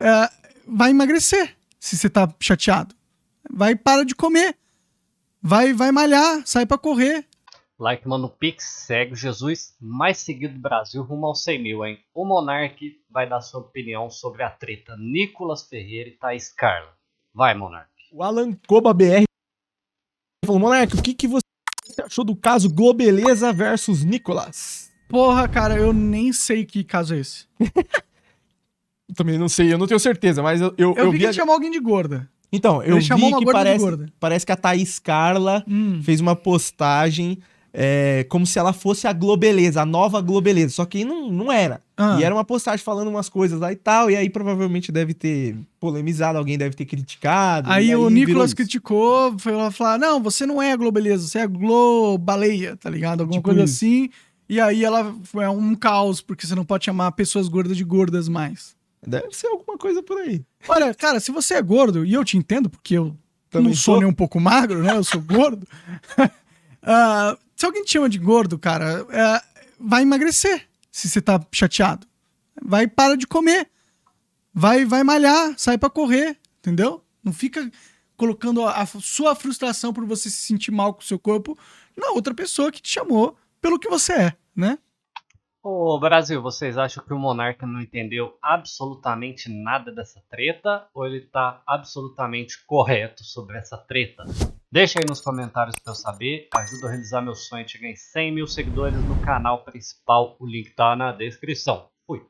é, vai emagrecer se você tá chateado. Vai, para de comer. Vai, vai malhar, sai para correr. Like, mano, Pix, segue Jesus, mais seguido do Brasil, rumo aos 100 mil, hein? O Monark vai dar sua opinião sobre a treta Nicolas Ferreira e Thaís Carla. Vai, Monark. O Alan Coba BR falou, Monark, o que, que você achou do caso Globeleza versus Nicolas? Porra, cara, eu nem sei que caso é esse. também não sei, eu não tenho certeza, mas eu. Eu, eu, eu vi, vi que a... chamou alguém de gorda. Então, eu ele vi que parece, parece que a Thaís Carla hum. fez uma postagem é, como se ela fosse a Globeleza, a nova Globeleza. Só que não, não era. Ah. E era uma postagem falando umas coisas lá e tal. E aí provavelmente deve ter polemizado, alguém deve ter criticado. Aí, aí o Nicolas criticou, foi lá falar: não, você não é a Globeleza, você é a Globaleia, tá ligado? Alguma tipo coisa isso. assim. E aí ela foi é um caos, porque você não pode chamar pessoas gordas de gordas mais. Deve ser alguma coisa por aí. Olha, cara, se você é gordo, e eu te entendo, porque eu Também não sou, nem um pouco magro, né? Eu sou gordo. uh, se alguém te chama de gordo, cara, uh, vai emagrecer se você tá chateado. Vai para de comer. Vai, vai malhar, sai para correr, entendeu? Não fica colocando a, a sua frustração por você se sentir mal com o seu corpo na outra pessoa que te chamou pelo que você é, né? Ô Brasil, vocês acham que o Monarca não entendeu absolutamente nada dessa treta? Ou ele tá absolutamente correto sobre essa treta? Deixa aí nos comentários para eu saber, ajuda a realizar meu sonho de chegar em 100 mil seguidores no canal principal, o link tá na descrição. Fui!